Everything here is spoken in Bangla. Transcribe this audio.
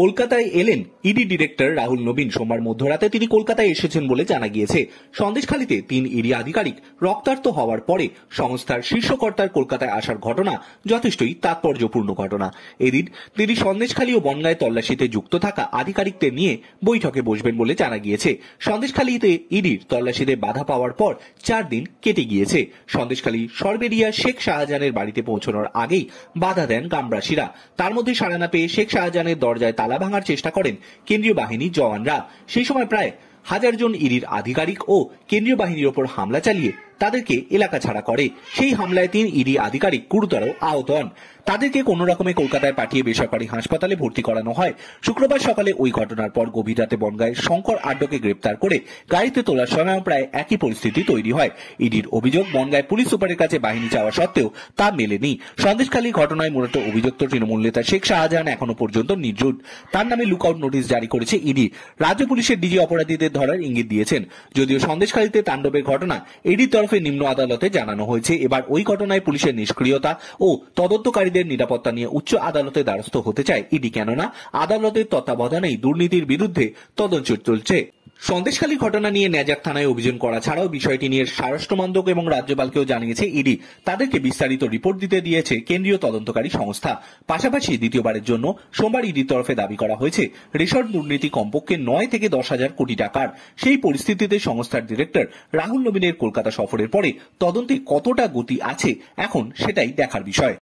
কলকাতায় এলেন ইডি ডিরেক্টর রাহুল নবীন সোমবার মধ্যরাতে তিনি কলকাতায় এসেছেন বলে জানা গিয়েছে সন্দেশখালীতে তিন ইডি আধিকারিক রক্তার্ত হওয়ার পরে সংস্থার শীর্ষকর্তার কলকাতায় আসার ঘটনা যথেষ্টই তাৎপর্যপূর্ণ ঘটনা এদিন তিনি সন্দেশখালী ও বনগায় তল্লাশিতে যুক্ত থাকা আধিকারিকদের নিয়ে বৈঠকে বসবেন বলে জানা গিয়েছে সন্দেশখালীতে ইডির তল্লাশিতে বাধা পাওয়ার পর চার দিন কেটে গিয়েছে সন্দেশখালী সর্বেরিয়া শেখ শাহজাহানের বাড়িতে পৌঁছানোর আগেই বাধা দেন গ্রামবাসীরা তার মধ্যে সারানা পেয়ে শেখ শাহজাহানের দরজায় তালা ভাঙার চেষ্টা করেন কেন্দ্রীয় বাহিনীর জওয়ানরা সেই সময় প্রায় হাজার জন ইডির আধিকারিক ও কেন্দ্রীয় বাহিনীর ওপর হামলা চালিয়ে তাদেরকে এলাকা ছাড়া করে সেই হামলায় তিন ইডি আধিকারিক গুরুতর আহত হন তাদেরকে কোনো রকমে কলকাতায় পাঠিয়ে বেসরকারি হাসপাতালে ভর্তি করানো হয় শুক্রবার সকালে ওই ঘটনার পর গভীর রাতে বনগাঁয় শঙ্কর আড্ডকে গ্রেপ্তার করে গাড়িতে তোলার সময় প্রায় একই পরিস্থিতি তৈরি হয় ইডির অভিযোগ বনগাঁয় পুলিশ সুপারের কাছে বাহিনী চাওয়া সত্ত্বেও তা মেলেনি সন্দেশখালী ঘটনায় মূলত অভিযুক্ত তৃণমূল নেতা শেখ শাহজাহান এখনো পর্যন্ত নির্জুট তার নামে লুক আউট নোটিশ জারি করেছে ইডি রাজ্য পুলিশের ডিজি অপরাধীদের ধরার ইঙ্গিত দিয়েছেন যদিও সন্দেশখালীতে তাণ্ডবের ঘটনা ইডির তরফে নিম্ন আদালতে জানানো হয়েছে এবার ওই ঘটনায় পুলিশের নিষ্ক্রিয়তা ও তদন্তকারীদের নিরাপত্তা নিয়ে উচ্চ আদালতে দ্বারস্থ হতে চায় ইডি কেননা আদালতের তত্ত্বাবধানেই দুর্নীতির বিরুদ্ধে তদন্ত চলছে সন্দেশখালী ঘটনা নিয়ে ন্যাজাক থানায় অভিযোগ করা ছাড়াও বিষয়টি নিয়ে মন্ত্রক এবং রাজ্যপালকেও জানিয়েছে ইডি তাদেরকে বিস্তারিত রিপোর্ট দিতে দিয়েছে কেন্দ্রীয় তদন্তকারী সংস্থা পাশাপাশি দ্বিতীয়বারের জন্য সোমবার ইডির তরফে দাবি করা হয়েছে রেশন দুর্নীতি কমপক্ষে নয় থেকে দশ হাজার কোটি টাকার সেই পরিস্থিতিতে সংস্থার ডিরেক্টর রাহুল নবীনের কলকাতা সফরের পরে তদন্তে কতটা গতি আছে এখন সেটাই দেখার বিষয়